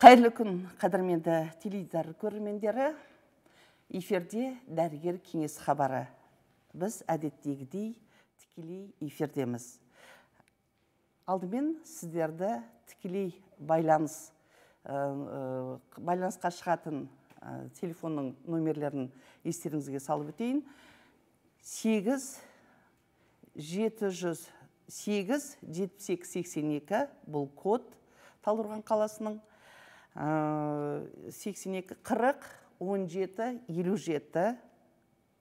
қайырлы күн қадірменді теледидар көрермендері эфирде дәрігер кеңес хабары біз әдеттегідей тікелей эфирдеміз алдымен сіздерді тікелей байланыс байланысқа шығатын ә, телефонның номерлерін естеріңізге салып өтейін 8-708-7882 бұл код талдықорған қаласының 82 40 17 57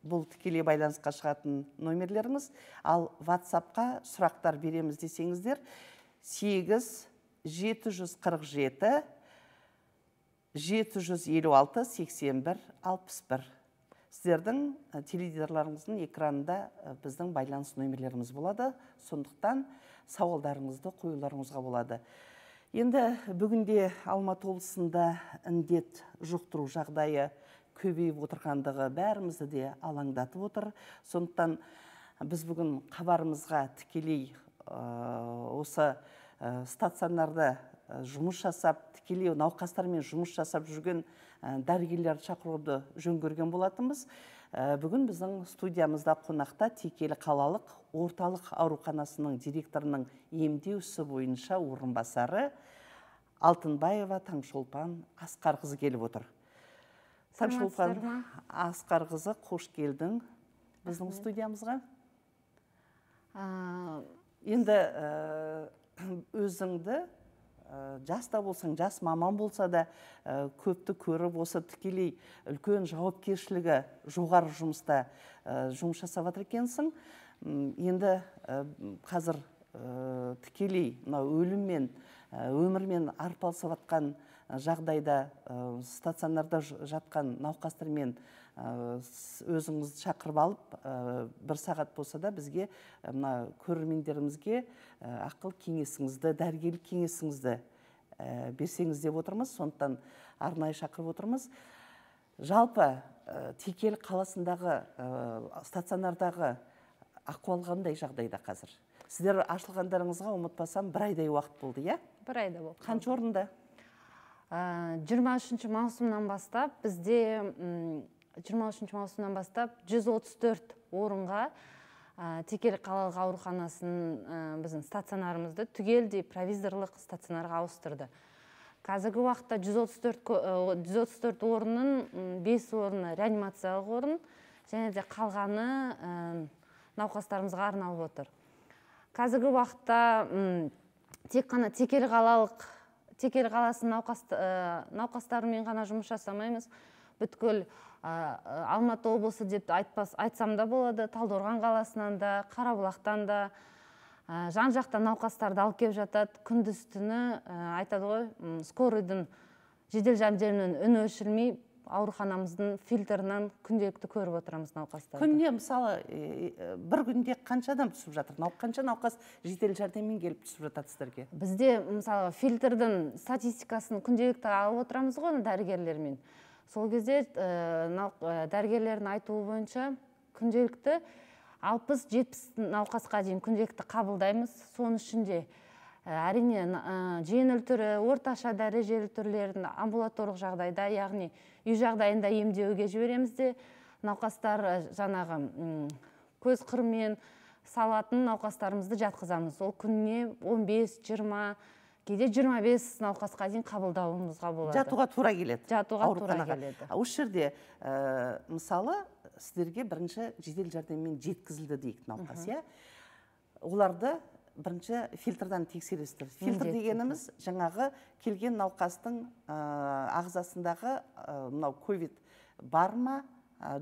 бұл тікелей байланысқа шығатын номерлеріңіз ал ватсапқа сұрақтар береміз десеңіздер 8 747 жүз жеті жүз елу алты сексен сіздердің э, теледидарларыңыздың экранында э, біздің байланыс нөмірлеріміз болады сондықтан сауалдарыңызды қоюларыңызға болады енді бүгінде алматы облысында індет жұқтыру жағдайы көбейіп отырғандығы бәрімізді де алаңдатып отыр сондықтан біз бүгін хабарымызға тікелей э, осы ә, Э, жұмыс жасап тікелей науқастармен жұмыс жасап жүрген э, дәрігерлерді шақыруды жөн көрген болатынбыз э, бүгін біздің студиямызда қонақта текелі қалалық орталық ауруханасының директорының емдеу ісі бойынша орынбасары алтынбаева таңшолпан асқарқызы келіп отыр таңшолпан асқарқызы қош келдің біздің студиямызға енді өзіңді Э, жас та болсаң жас маман болса да э, көпті көріп осы тікелей үлкен жауапкершілігі жоғары жұмыста ә, жұмыс жасап жатыр екенсің енді қазір тікелей мынау өліммен өмірмен арпалысып жатқан жағдайда стационарда жатқан науқастармен Э, өзіңізді шақырып алып э, бір сағат болса да бізге э, мына көрермендерімізге ақыл кеңесіңізді дәрігерлік кеңесіңізді берсеңіз деп отырмыз сондықтан арнайы шақырып отырмыз жалпы текел қаласындағы стационардағы ахуал қандай жағдайда қазір сіздер ашылғандарыңызға ұмытпасам бір айдай уақыт болды иә бір айда болды қанша орында ә, жиырма үшінші маусымнан бастап бізде жиырма үшінші маусымнан бастап 134 орынға ә, текел қалалық ауруханасын біздің стационарымызды түгелдей провизорлық стационарға ауыстырды қазіргі уақытта 134, 134 орынның 5 орны реанимациялық орын және де қалғаны науқастарымызға арналып отыр қазіргі уақытта тек қана текелі қалалық текелі қаласының науқастарымен ғана жұмыс жасамаймыз бүткіл Э, алматы облысы деп айтпас, айтсам да болады талдықорған қаласынан да қарабұлақтан да э, жан жақтан науқастарды алып келіп жатады күндіз түні э, айтады ғой скорыйдың жедел жәрдемнің үні өшірмей ауруханамыздың фильтрынан күнделікті көріп отырамыз науқастарды күніне мысалы бір күнде қанша адам түсіп жатыр қанша науқас жедел жәрдеммен келіп түсіп жатады сіздерге бізде мысалы фильтрдің статистикасын күнделікті алып отырамыз ғой дәрігерлермен сол кезде мынау э, ә, э, дәрігерлердің айтуы бойынша күнделікті алпыс жетпіс науқасқа дейін күнделікті қабылдаймыз соның ішінде э, әрине ә, жеңіл түрі орташа дәрежелі түрлерін амбулаторлық жағдайда яғни үй жағдайында емдеуге жібереміз де науқастар жаңағы көз қырымен салатын науқастарымызды жатқызамыз ол күніне 15-20 кейде 25 науқасқа дейін қабылдауымызға болады жатуға тура келеді жатуға тура келеді осы жерде ә, мысалы сіздерге бірінші жедел жәрдеммен жеткізілді дейік науқас иә оларды бірінші фильтрдан тексересіздер фильтр дегеніміз жаңағы келген науқастың ә, ағзасындағы э, мынау ә, ковид бар ма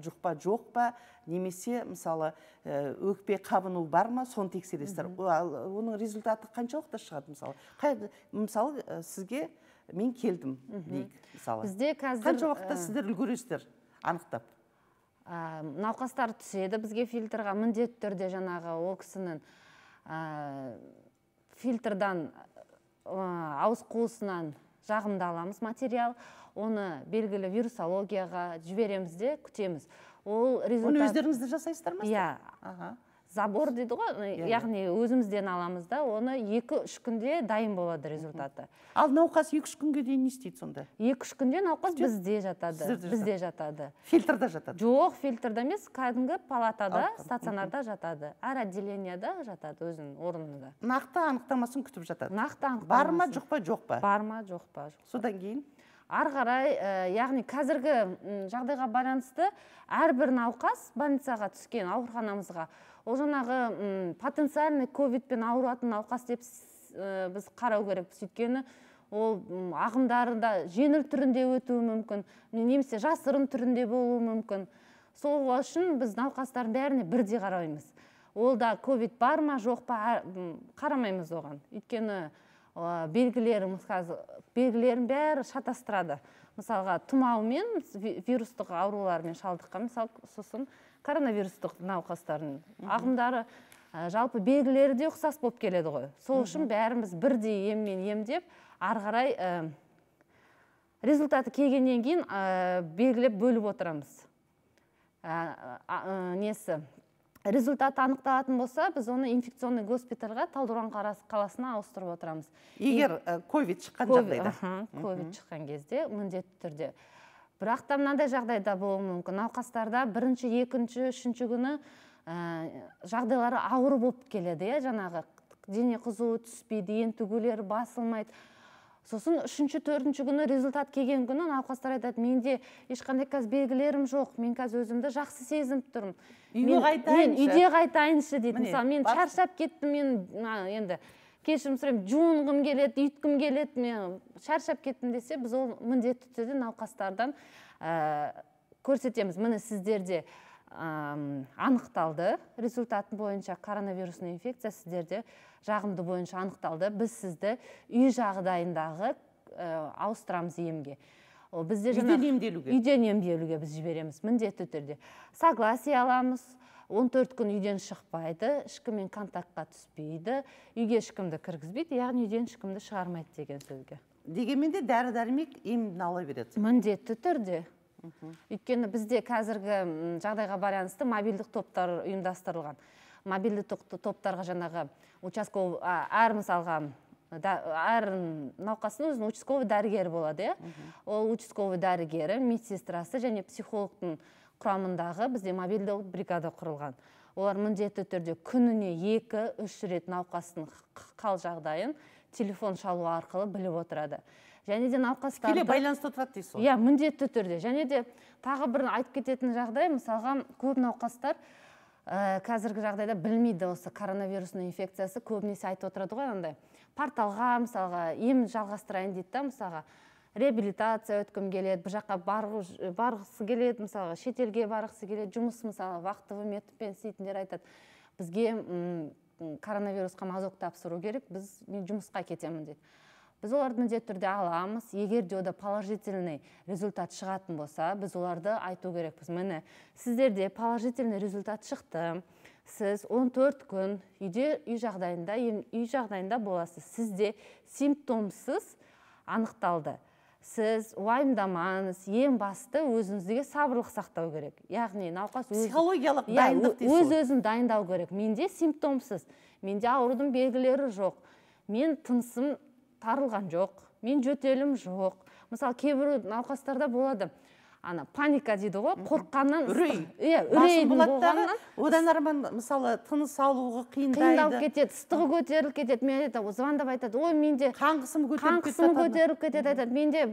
жұқпа па жоқ па немесе мысалы э, өкпе қабыну бар ма соны тексересіздер оның результаты қаншалықты шығады мысалы Қай, мысалы сізге мен келдім дейік мысалы бізде қазір қанша уақытта сіздер үлгересіздер анықтап науқастар түседі бізге фильтрға міндетті түрде жаңағы ол кісінің фильтрдан ауыз қуысынан жағымды аламыз материал оны белгілі вирусологияға жібереміз де күтеміз ол результат оны жасайсыздар ма иә аха забор дейді ғой иә, яғни иә. өзімізден аламыз да оны екі үш күнде дайын болады результаты ал науқас екі үш күнге дейін не істейді сонда екі үш күнде науқас бізде жатады бізде жатады фильтрда жатады жоқ фильтрда емес кәдімгі палатада стационарда жатады әр отделенияда жатады өзінің орнында нақты анықтамасын күтіп жатады нақты анықтамасын бар ма жоқ па жоқ па бар ма жоқ па содан кейін ары қарай ә, яғни қазіргі жағдайға байланысты әрбір науқас больницаға түскен ауруханамызға ол жаңағы потенциальный ковидпен ауыратын науқас деп э, біз қарау керекпіз өйткені ол ағымдарында жеңіл түрінде өтуі мүмкін немесе жасырын түрінде болуы мүмкін сол үшін біз науқастардың бәріне бірдей қараймыз ол да ковид бар ма жоқ па қарамаймыз оған өйткені белгілері қазір белгілерін бәрі шатастырады мысалға тұмаумен вирустық аурулармен шалдыққан мысалы сосын коронавирустық науқастардың ағымдары жалпы белгілері де ұқсас болып келеді ғой сол үшін бәріміз бірдей еммен емдеп ары қарай ә, результаты келгеннен кейін ә, белгілеп бөліп отырамыз ә, несі результат анықталатын болса біз оны инфекционный госпитальға талдықорған қаласына ауыстырып отырамыз егер ковид шыққан жағдайда ковид шыққан кезде міндетті түрде бірақ та мынандай да болуы мүмкін науқастарда бірінші екінші үшінші күні ә, жағдайлары ауыр болып келеді иә жаңағы дене қызуы түспейді ентігулері басылмайды сосын үшінші төртінші күні результат келген күні науқастар айтады менде ешқандай қазір белгілерім жоқ мен қазір өзімді жақсы сезініп тұрмын үйге қайтайыншы үйде қайтайыншы дейді мысалы мен шаршап кеттім мен енді кешірім сұраймын жуынғым келеді үйткім келеді мен шаршап кеттім десе біз ол міндетті түрде науқастардан ә, көрсетеміз міне сіздерде ә, анықталды результат бойынша коронавирусный инфекция сіздерде жағымды бойынша анықталды біз сізді үй жағдайындағы ә, ауыстырамыз емге ол бізде үйден емделуге үйден емделуге біз жібереміз міндетті түрде согласие аламыз 14 күн үйден шықпайды ешкіммен контактқа түспейді үйге ешкімді кіргізбейді яғни үйден ешкімді шығармайды деген сөзге дегенмен де дәрі дәрмек емін ала береді міндетті түрде өйткені бізде қазіргі жағдайға байланысты мобильдік топтар ұйымдастырылған мобильді топтарға жаңағы участковый әр мысалға әр науқастың өзінің участковый дәрігері болады иә ол участковый дәрігері медсестрасы және психологтың құрамындағы бізде мобильді бригада құрылған олар міндетті түрде күніне екі үш рет науқастың қал жағдайын телефон шалу арқылы біліп отырады және де науқастар тікелей байланыста тұрады дейсіз ғой иә міндетті түрде және де тағы бір айтып кететін жағдай мысалға көп науқастар ә, қазіргі жағдайда білмейді осы коронавирусный инфекциясы көбінесе айтып отырады ғой андай порталға мысалға ем жалғастырайын дейді да мысалға реабилитация өткім келеді бір жаққа барғысы келеді мысалы шетелге барғысы келеді жұмыс мысалы вахтовый методпен істейтіндер айтады бізге коронавирусқа мазок тапсыру керек біз мен жұмысқа кетемін дейді біз оларды міндетті түрде аламыз егер де ода положительный результат шығатын болса біз оларды айту керекпіз міне сіздерде положительный результат шықты сіз 14 күн үйде үй жағдайында үй жағдайында боласыз сізде симптомсыз анықталды сіз уайымдамаңыз ең басты өзіңізге сабырлық сақтау керек яғни науқас иә, өз, психологиялық дайындық өз, өз өзін дайындау керек менде симптомсыз менде аурудың белгілері жоқ мен тынысым тарылған жоқ мен жөтелім жоқ мысалы кейбір науқастарда болады ана паника дейді ғой қорыққаннан үрей иә үрей одан арман мысалы тыныс алуы қиындайды қиындалып кетеді ыстығы көтеріліп кетеді мен айтады звондап айтады ой менде қан қысымы көтеріліп қан қысымы көтеріліп кетеді айтады менде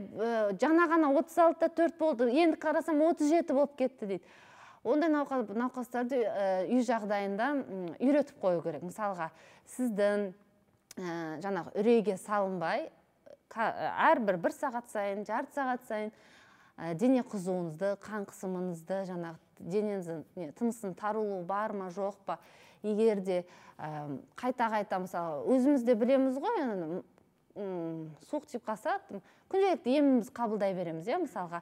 жаңа ғана отыз алтыда төрт болды енді қарасам отыз жеті болып кетті дейді ондай науқастарды үй жағдайында үйретіп қою керек мысалға сіздің жаңағы үрейге салынбай әрбір бір сағат сайын жарты сағат сайын Э, дене қызуыңызды қан қысымыңызды жаңағы денеңіздің не тынысын тарылуы бар ма жоқ па егер де ә, қайта қайта мысалы өзіміз де білеміз ғой енді суық тиіп қалса күнделікті еміміз қабылдай береміз иә мысалға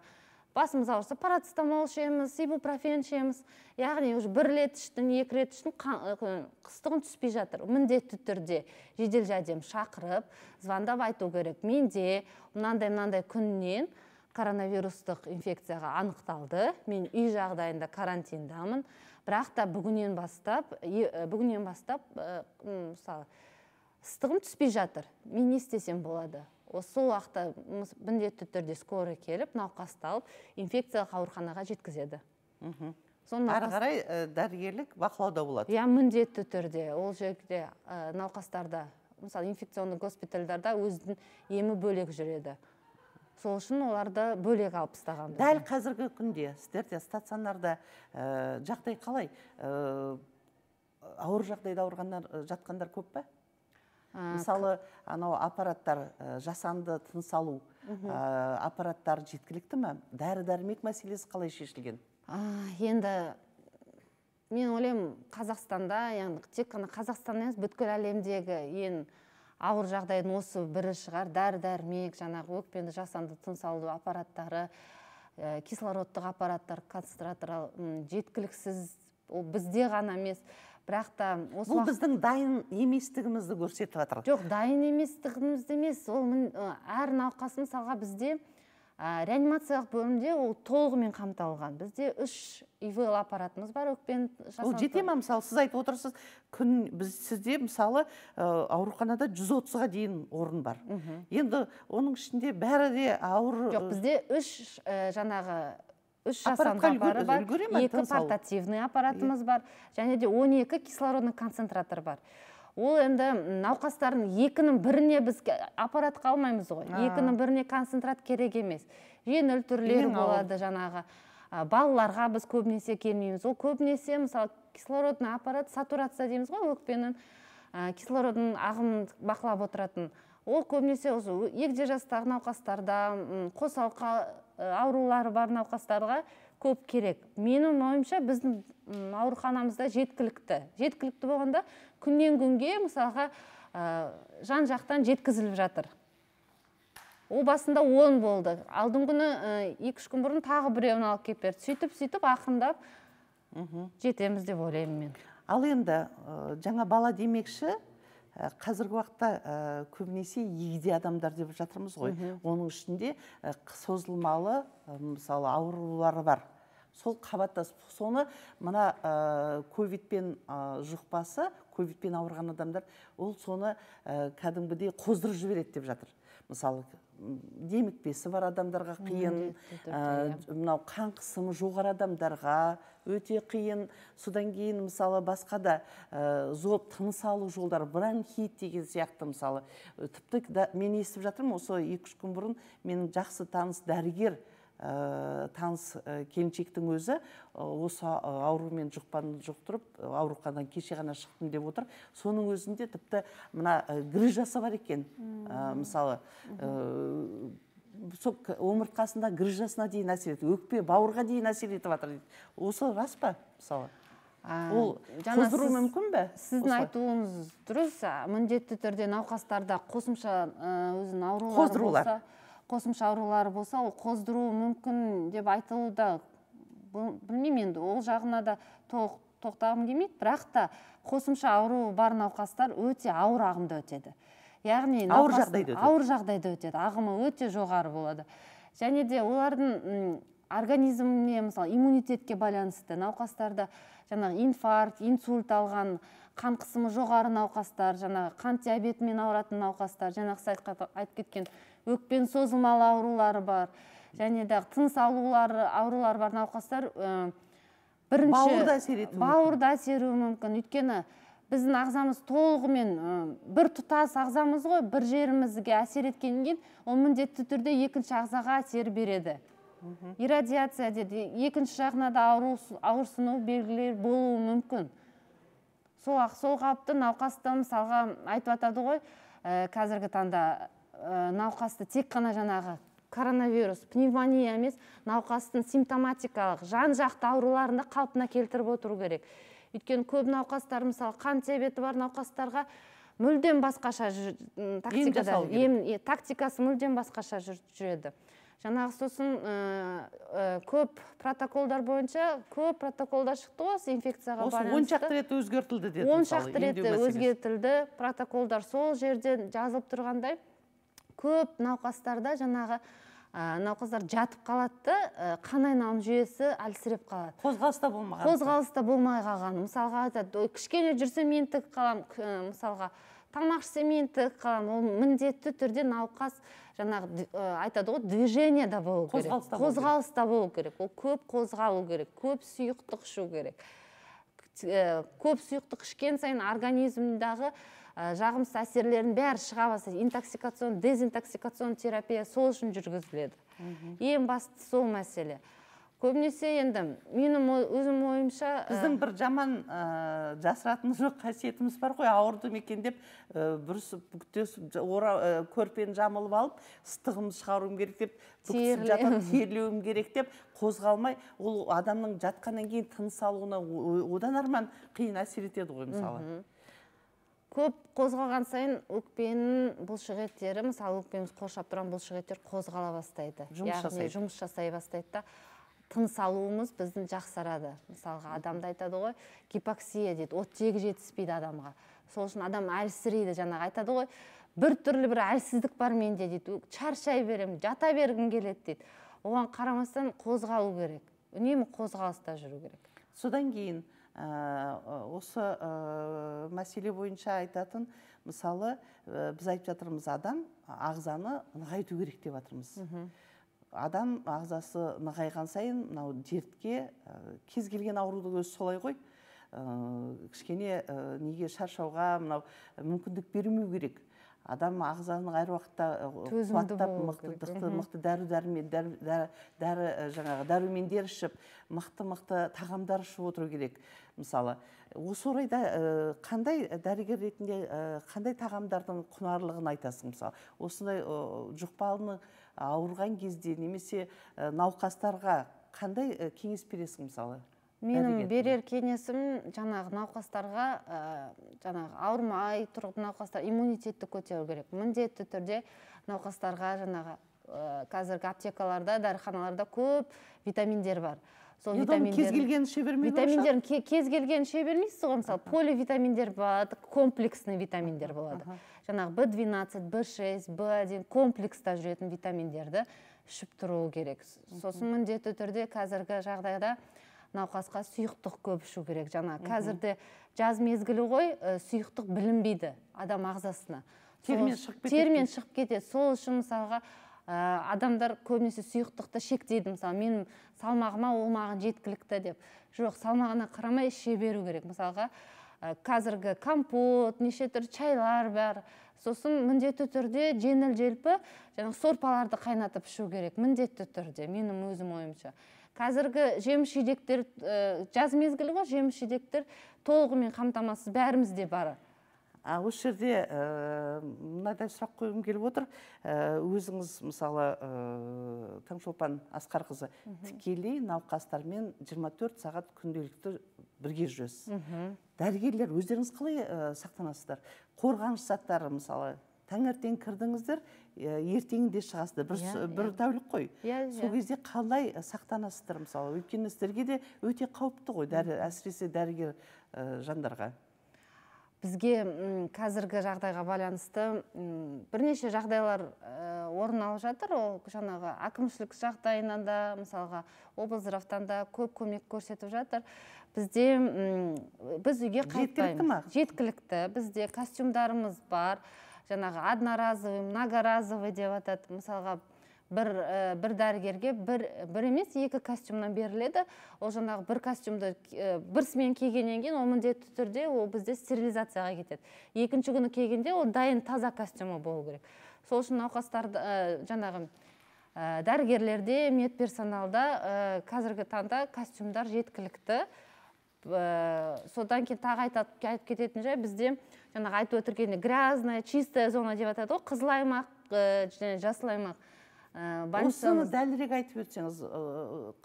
басымыз ауырса парацетамол ішеміз ибупрофен ішеміз яғни уже бір рет іштің екі рет іштің э, қыстығын түспей жатыр міндетті түрде жедел жәрдем шақырып звондап айту керек менде мынандай мынандай күннен коронавирустық инфекцияға анықталды мен үй жағдайында карантиндамын бірақ та бүгіннен бастап э, бүгіннен бастап э, мысалы ыстығым түспей жатыр мен не істесем болады сол уақытта міндетті түрде скорый келіп науқасты алып инфекциялық ауруханаға жеткізеді мхм ары қарай э, дәрігерлік бақылауда болады иә міндетті түрде ол жерде науқастарда мысалы инфекционный госпитальдарда өзінің емі бөлек жүреді сол үшін оларды бөлек алып тастаған дәл қазіргі күнде сіздерде стационарда ә, э, жағдай қалай ә, ауыр жағдайда ауырғандар э, жатқандар көп па мысалы анау аппараттар жасанды тыныс алу аппараттар жеткілікті ме дәрі дәрмек мәселесі қалай шешілген енді мен ойлаймын қазақстанда яғни тек қана Қазақстанда емес бүткіл әлемдегі ең ауыр жағдайдың осы бірі шығар дәрі дәрмек жаңағы өкпені жасанды тыныс алу аппараттары ә, кислородтық аппараттар концентратор жеткіліксіз ол бізде ғана емес бірақ та осы бұл біздің дайын еместігімізді көрсетіп жатыр жоқ дайын еместігімізді емес ол әр науқас мысалға бізде ә, реанимациялық бөлімде ол толығымен қамталған бізде үш ивл аппаратымыз бар өкпені ол жете ма мысалы сіз айтып отырсыз күн біз сізде мысалы ә, ауруханада 130-ға дейін орын бар Үху. енді оның ішінде бәрі де ауыр жоқ бізде үш ә, жаңағы үш жасанды бар екі портативный аппаратымыз бар және де 12 кислородный концентратор бар ол енді науқастардың екінің біріне біз аппаратқа алмаймыз ғой екінің біріне концентрат керек емес жеңіл түрлері болады жаңағы балаларға біз көбінесе келмейміз ол көбінесе мысалы кислородный аппарат сатурация дейміз ғой өкпенің ә, кислородың ағымын бақылап отыратын ол көбінесе осы егде жастағы науқастарда қосалқы аурулары бар науқастарға көп керек менің ойымша біздің ауруханамызда жеткілікті жеткілікті болғанда күннен күнге мысалға ә, жан жақтан жеткізіліп жатыр ол басында он болды алдыңғы күні екі үш күн бұрын тағы біреуін алып келіп берді сөйтіп сөйтіп ақырындап жетеміз деп ойлаймын мен ал енді жаңа бала демекші ә, қазіргі уақытта ә, көбінесе егде адамдар деп жатырмыз ғой Үху. оның ішінде созылмалы мысалы аурулары бар сол қабаттас соны мына ә, ковидпен ә, жұқпасы ковидпен ауырған адамдар ол соны ә, кәдімгідей қоздырып жібереді деп жатыр мысалы демікпесі бар адамдарға қиын иә. мынау қан қысымы жоғары адамдарға өте қиын содан кейін мысалы басқа да ә, зоб тыныс алу жолдары бронхит деген сияқты мысалы тіпті да, мен естіп жатырмын осы екі үш күн бұрын менің жақсы таныс дәрігер ә, таныс ә, келіншектің өзі э, осы аурумен жұқпанын жұқтырып ауруханадан кеше ғана шықтым деп отыр соның өзінде тіпті мына грыжасы бар екен ә, мысалы сол омыртқасында грыжасына дейін әсер етіп өкпе бауырға дейін әсер етіп жатыр осы рас па мысалы ол қоздыру мүмкін бе сіздің айтуыңыз дұрыс міндетті түрде науқастарда қосымша өзінің аурулары қоздырулар қосымша аурулары болса ол қоздыруы мүмкін деп айтылуда білмеймін енді ол жағына да тоқ, тоқтағым келмейді бірақ та қосымша ауруы бар науқастар өте ауыр ағымда өтеді яғни ауыр жағдайда өтеді. ауыр жағдайда өтеді ағымы өте жоғары болады және де олардың организміне мысалы иммунитетке байланысты науқастарда жаңағы инфаркт инсульт алған қан қысымы жоғары науқастар жаңағы қант диабетімен ауыратын науқастар жаңағы сіз айтып кеткен өкпенің созылмалы аурулары бар және де тыныс алулары аурулары бар науқастар ә, бірінші бауырда әсер етуі мүмкін өйткені біздің ағзамыз толығымен бір тұтас ағзамыз ғой бір жерімізге әсер еткеннен кейін ол міндетті түрде екінші ағзаға әсер береді Ирадиация иррадиация дейді екінші жағына да ауырсыну белгілері болуы мүмкін сол, сол қалыпты науқасты мысалға айтып жатады ғой қазіргі таңда Э, науқасты тек қана жаңағы коронавирус пневмония емес науқастың симптоматикалық жан жақты ауруларын да қалпына келтіріп отыру керек өйткені көп науқастар мысалы қант диабеті бар науқастарға мүлдем басқаша жүр, тактикада, ем, тактикасы мүлдем басқаша жүр, жүреді жаңағы сосын ә, көп протоколдар бойынша көп протоколдар шықты ғой осы инфекцияға осы он шақты рет өзгертілді деді он шақты рет өзгертілді протоколдар сол жерден жазылып тұрғандай көп науқастарда жаңағы ә, науқастар жатып қалады да қан айналым жүйесі әлсіреп қалады қозғалыста болмаған қозғалыста болмай қалған мысалға айтады кішкене жүрсем тік қаламын мысалға тамақ ішсем тік қаламын ол міндетті түрде науқас жаңағы айтады ғой да болу керек қозғалыста болу керек ол көп қозғалу керек көп сұйықтық ішу керек көп сұйықтық ішкен сайын организмдағы Э, жағымсыз әсерлерін бәрі шыға бастайды интоксикацион дезинтоксикацион терапия сол үшін жүргізіледі ең басты сол мәселе көбінесе енді менің өзім ойымша э, біздің бір жаман ә, э, жасыратыны жоқ қасиетіміз бар ғой ауырды екен деп ә, бүрісіп бүктесіп ә, көрпені жамылып алып ыстығымды шығаруым керек деп терлеуім керек деп қозғалмай ол адамның жатқаннан кейін тыныс алуына одан арман қиын әсер етеді ғой мысалы көп қозғалған сайын өкпенің бұлшық еттері мысалы өкпеміз қоршап тұрған бұлшық еттер қозғала бастайды жұмыс яғни жұмыс жасай бастайды да тыныс алуымыз біздің жақсарады мысалға адамда айтады ғой гипоксия дейді оттегі жетіспейді адамға сол үшін адам әлсірейді жаңағы айтады ғой бір түрлі бір әлсіздік бар менде дейді шаршай беремін жата бергім келеді дейді оған қарамастан қозғалу керек үнемі қозғалыста жүру керек содан кейін Э, э, осы э, мәселе бойынша айтатын мысалы біз айтып жатырмыз адам ағзаны нығайту керек деп жатырмыз адам ағзасы нығайған сайын мынау дертке кез келген ауруды өзі солай ғой ә, кішкене неге шаршауға мынау мүмкіндік бермеу керек адам ағзаның әр уақытта қуаттап мықты дәрі дәрімен дәрі жаңағы дәрумендер ішіп мықты мықты тағамдар ішіп отыру керек мысалы осы орайда э, қандай дәрігер ретінде э, қандай тағамдардың құнарлығын айтасың мысалы осындай ә, ауырған кезде немесе э, науқастарға қандай кеңес бересің мысалы менің берер кеңесім жаңағы науқастарға ә, жаңағы ауырмай тұрып науқастар иммунитетті көтеру керек міндетті түрде науқастарға жаңағы ә, қазіргі аптекаларда дәріханаларда көп витаминдер бар сол витаминдер кез келгенін іше витаминдерін кез бермейсіз ғой мысалы поливитаминдер болады комплексный витаминдер болады жаңағы б двенадцать б шесть б один комплекста жүретін витаминдерді ішіп тұру керек сосын міндетті түрде қазіргі жағдайда науқасқа сұйықтық көп ішу керек жаңа қазірде жаз мезгілі ғой сұйықтық білінбейді адам ағзасына термен шығып кетеді термен шығып кетеді сол үшін мысалға ә, адамдар көбінесе сұйықтықты шектейді мысалы менің салмағыма ол маған жеткілікті деп жоқ салмағына қарамай іше беру керек мысалға э, қазіргі компот неше түрлі чайлар бар сосын міндетті түрде жеңіл желпі жаңағы сорпаларды қайнатып ішу керек міндетті түрде менің өзім ойымша қазіргі жеміс жидектер ә, жаз мезгілі ғой жеміс жидектер толығымен қамтамасыз бәрімізде бар а осы жерде э, мынадай сұрақ қойғым келіп отыр э, өзіңіз мысалы ә, таңшолпан асқарқызы тікелей науқастармен 24 сағат күнделікті бірге жүресіз дәрігерлер өздеріңіз қалай ә, сақтанасыздар қорғаныш заттары мысалы таңертең кірдіңіздер ертеңінде шығасыздар бір, иә, иә. бір тәулік қой yeah, иә, сол кезде қалай сақтанасыздар мысалы өйткені сіздерге де өте қауіпті ғой дәрі әсіресе дәрігер жандарға бізге қазіргі жағдайға байланысты бірнеше жағдайлар э, орын алып жатыр ол жаңағы әкімшілік жағдайынан да мысалға облздравтан да көп көмек көрсетіп жатыр бізде біз үйге жеткілікті жеткілікті бізде костюмдарымыз бар жаңағы одноразовый многоразовый деп атады мысалға бір ә, бір дәрігерге бір бір емес екі костюмнан беріледі ол жаңағы бір костюмді ә, э, бір смен кигеннен кейін ол міндетті түрде ол бізде стерилизацияға кетеді екінші күні келгенде ол дайын таза костюмы болу керек сол үшін науқастарды ә, жаңағы ә, дәрігерлерде медперсоналда ә, қазіргі таңда костюмдар жеткілікті ә, содан кейін тағы айтып айтып кететін жай бізде жаңағы айтып өтіргендей грязная чистая зона деп атады ғой қызыл аймақ және жасыл аймақ осыны дәлірек айтып өтсеңіз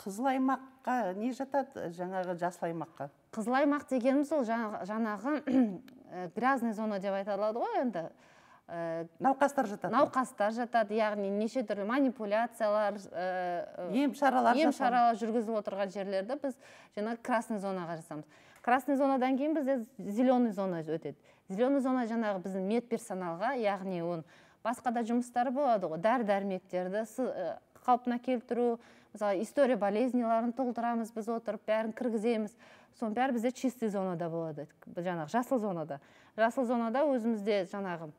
қызыл аймаққа не жатады жаңағы жасыл аймаққа қызыл аймақ дегеніміз ол жаңағы грязный зона деп айталады ғой енді науқастар жатады науқастар жатады яғни неше түрлі манипуляциялар ем шаралар ем шаралар жүргізіліп отырған жерлерді біз жаңағы красный зонаға жасамыз красный зонадан кейін бізде зеленый зона өтеді зеленый зона жаңағы біздің медперсоналға яғни оны басқа да жұмыстар болады ғой дәрі дәрмектерді қалпына келтіру мысалы история болезниларын толтырамыз біз отырып бәрін кіргіземіз соның бәрі бізде чистый зонада болады жаңағы жасыл зонада жасыл зонада өзімізде жаңағы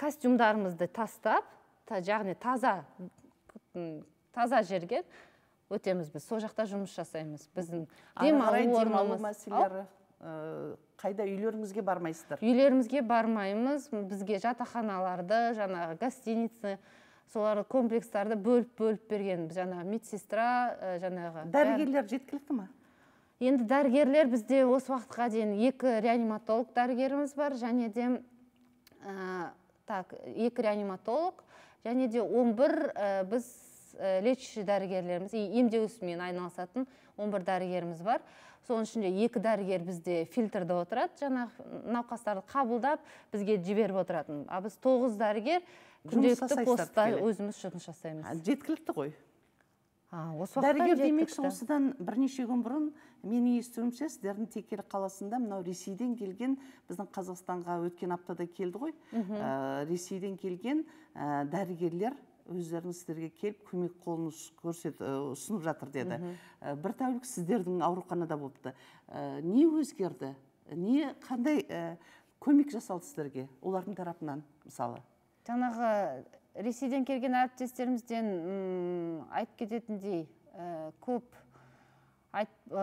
костюмдарымызды тастап та, яғни таза таза жерге өтеміз біз сол жақта жұмыс жасаймыз біздің демалу орнымыз Э, қайда үйлеріңізге бармайсыздар үйлерімізге бармаймыз бізге жатақханаларды жаңағы гостиницы солар комплекстарды бөліп бөліп берген э, жаңағы медсестра жаңағы дәрігерлер жеткілікті ма енді дәрігерлер бізде осы уақытқа дейін екі реаниматолог дәрігеріміз бар және де ә, так екі реаниматолог және де 11 бір ә, біз ә, лечащий дәрігерлеріміз ісімен айналысатын 11 дәрігеріміз бар соның ішінде екі дәрігер бізде фильтрде отырады жаңағы науқастарды қабылдап бізге жіберіп отыратын а біз тоғыз дәрігер күнделікті постта өзіміз жұмыс жасаймыз жеткілікті ғой осы дәрігер демекші осыдан бірнеше күн бұрын менің естуімше сіздердің текелі қаласында мынау ресейден келген біздің қазақстанға өткен аптада келді ғой ә, ресейден келген дәрігерлер өздерінің сіздерге келіп көмек қолын көрсет ұсынып жатыр деді бір тәулік сіздердің ауруханада болыпты не өзгерді не қандай көмек жасалды сіздерге олардың тарапынан мысалы жаңағы ресейден келген әріптестерімізден айт айтып кететіндей көп Э,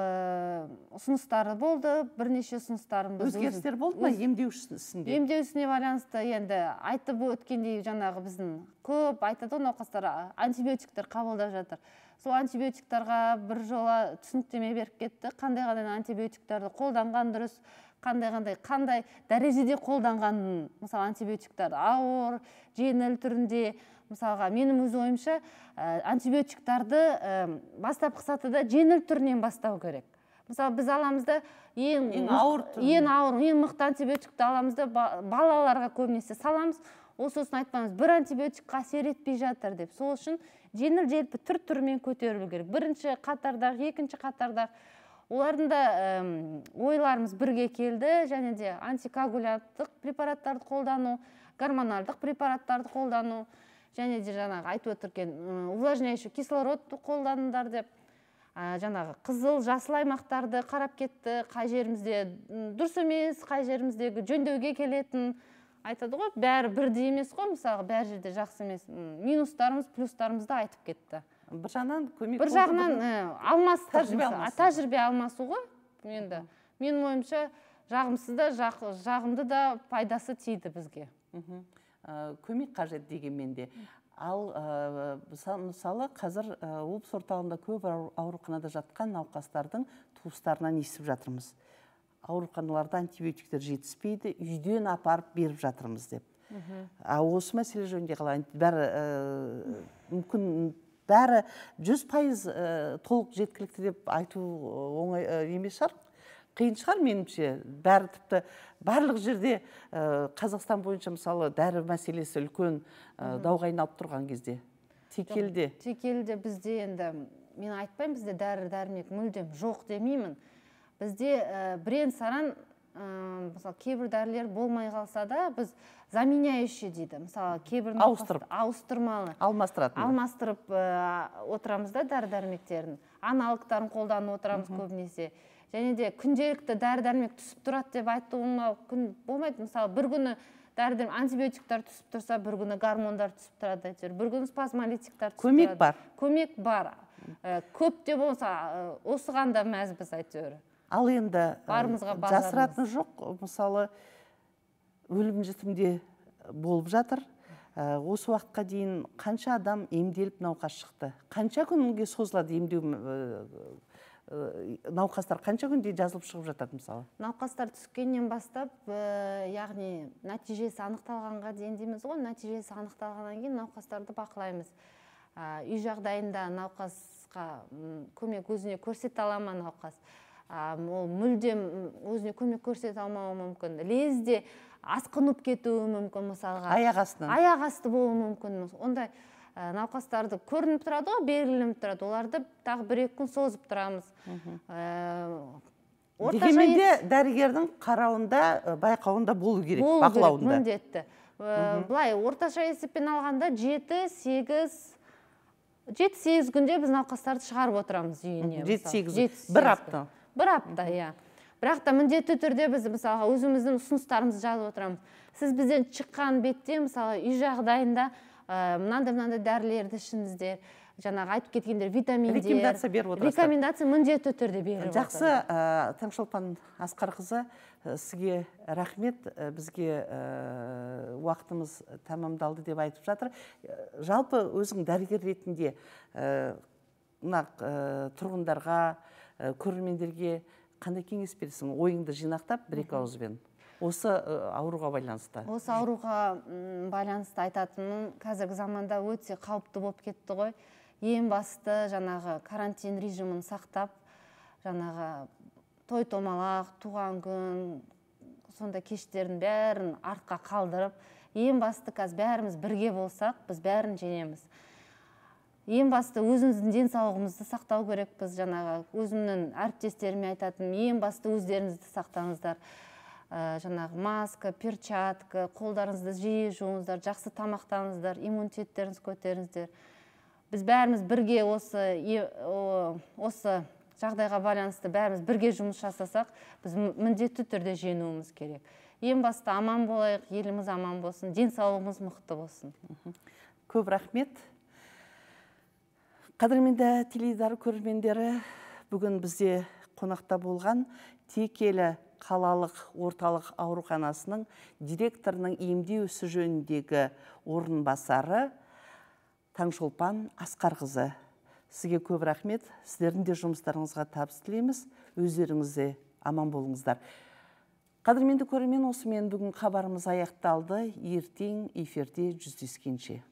ұсыныстары болды бірнеше ұсыныстарым өзгерістер болды ма емдеуші ісінде емдеу ісіне байланысты енді айтып өткендей жаңағы біздің көп айтады ғой науқастар антибиотиктер қабылдап жатыр сол антибиотиктарға бір жола түсініктеме беріп кетті қандай қандай антибиотиктарды қолданған дұрыс қандай қандай қандай дәрежеде қолданған мысалы антибиотиктарды ауыр жеңіл түрінде мысалға менің өз ойымша ә, антибиотиктарды ә, бастапқы сатыда жеңіл түрінен бастау керек мысалы біз аламыз да ең ауыр ең ауыр ең мықты антибиотикті аламыз да балаларға көбінесе саламыз ол сосын айтпаңыз бір антибиотикқа әсер етпей жатыр деп сол үшін жеңіл желпі түр түрімен көтерілу керек бірінші қатардағы екінші қатардағы олардың да ойларымыз бірге келді және де антикоагулянттық препараттарды қолдану гормоналдық препараттарды қолдану және де жаңағы айтып екен увлажняющий кислородты қолданыңдар деп ә, жаңағы қызыл жасыл аймақтарды қарап кетті қай жерімізде дұрыс емес қай жеріміздегі жөндеуге келетін айтады ғой бәрі бірдей емес қой мысалы бәр жерде жақсы емес минустарымыз плюстарымызды айтып кетті бір жағынан көмек бір жағынан ә, тәжірибе алмасу тәжірибе алмасу ғой енді менің ойымша жағымсыз да жағымды да пайдасы тиді бізге мхм Э, көмек қажет дегенмен де ал ә, мысалы қазір ә, облыс орталығында көп ауруханада жатқан науқастардың туыстарынан естіп жатырмыз ауруханаларда антибиотиктер жетіспейді үйден апарып беріп жатырмыз деп мхм а осы мәселе жөнінде қалай бәрі ә, мүмкін бәрі жүз пайыз толық жеткілікті деп айту оңай емес шығар қиын шығар меніңше бәрі тіпті барлық жерде ә, қазақстан бойынша мысалы дәрі мәселесі үлкен ә, дауға айналып тұрған кезде текелде текелде бізде енді мен айтпаймын бізде дәрі дәрмек мүлдем жоқ демеймін бізде ә, бірен саран мысалы кейбір дәрілер болмай қалса да біз заменяющий дейді мысалы кейбір ауыстырып ауыстырмалы алмастыратын алмастырып ә, отырамыз да дәрі дәрмектерін аналогтарын қолданып отырамыз көбінесе және де күнделікті дәрі дәрмек түсіп тұрады деп айтуға күн болмайды мысалы бір күні дәрі антибиотиктар түсіп тұрса бір күні гормондар түсіп тұрады әйтеуір бір күні спазмолитиктар түсіп көмек бар көмек бар ә, көп те болса осыған да мәзбіз әйтеуір ал енді жасыратын жоқ мысалы өлім жітім болып жатыр ә, осы уақытқа дейін қанша адам емделіп науқас шықты қанша күнге созылады емдеу науқастар қанша күнде жазылып шығып жатады мысалы науқастар түскеннен бастап яғни нәтижесі анықталғанға дейін дейміз ғой нәтижесі анықталғаннан кейін науқастарды бақылаймыз ә, үй жағдайында науқасқа көмек өзіне көрсете ала ма науқас ол мүлдем өзіне көмек көрсете алмауы мүмкін лезде асқынып кетуі мүмкін мысалға аяқ астынан аяқ асты болуы мүмкін ондай ә, науқастарды көрініп тұрады ғой белгіленіп тұрады оларды тағы бір екі күн созып тұрамыз ә, дегенмен де дәрігердің қарауында байқауында болу керек болу бақылауында міндетті ә, былай орташа есеппен алғанда жеті сегіз жеті сегіз күнде біз науқастарды шығарып отырамыз үйіне жеті сегіз бір апта бір апта иә бірақ та міндетті түрде біз мысалға өзіміздің ұсыныстарымызды жазып отырамыз сіз бізден шыққан бетте мысалы үй жағдайында ә, мынандай мынандай дәрілерді ішіңіздер жаңағы айтып кеткендер витаминдер рекомендация беріп отырасыз рекомендация міндетті түрде беріп жақсы ә, таңшолпан асқарқызы сізге рахмет бізге ә, уақытымыз тәмамдалды деп айтып жатыр жалпы өзің дәрігер ретінде мына тұрғындарға көрермендерге қандай кеңес бересің ойыңды жинақтап бір екі ауызбен осы ауруға байланысты осы ауруға байланысты айтатыным қазіргі заманда өте қауіпті болып кетті ғой ең басты жаңағы карантин режимін сақтап жаңағы той томалақ туған күн сондай кештердің бәрін артқа қалдырып ең басты қазір бәріміз бірге болсақ біз бәрін жеңеміз ең басты өзіміздің денсаулығымызды сақтау керекпіз жаңағы өзімнің әріптестеріме айтатын ең басты өздеріңізді сақтаңыздар ә, жаңағы маска перчатка қолдарыңызды жиі жуыңыздар жақсы тамақтаныңыздар иммунитеттеріңізді көтеріңіздер біз бәріміз бірге осы е, о, осы жағдайға байланысты бәріміз бірге жұмыс жасасақ біз міндетті түрде жеңуіміз керек ең басты аман болайық еліміз аман болсын денсаулығымыз мықты болсын көп рахмет қадірменді теледидар көрермендері бүгін бізде қонақта болған текелі қалалық орталық ауруханасының директорының емдеу ісі жөніндегі орынбасары таңшолпан асқарқызы сізге көп рахмет сіздердің де жұмыстарыңызға табыс тілейміз аман болыңыздар қадірменді көрермен осымен бүгін хабарымыз аяқталды ертең эфирде жүздескенше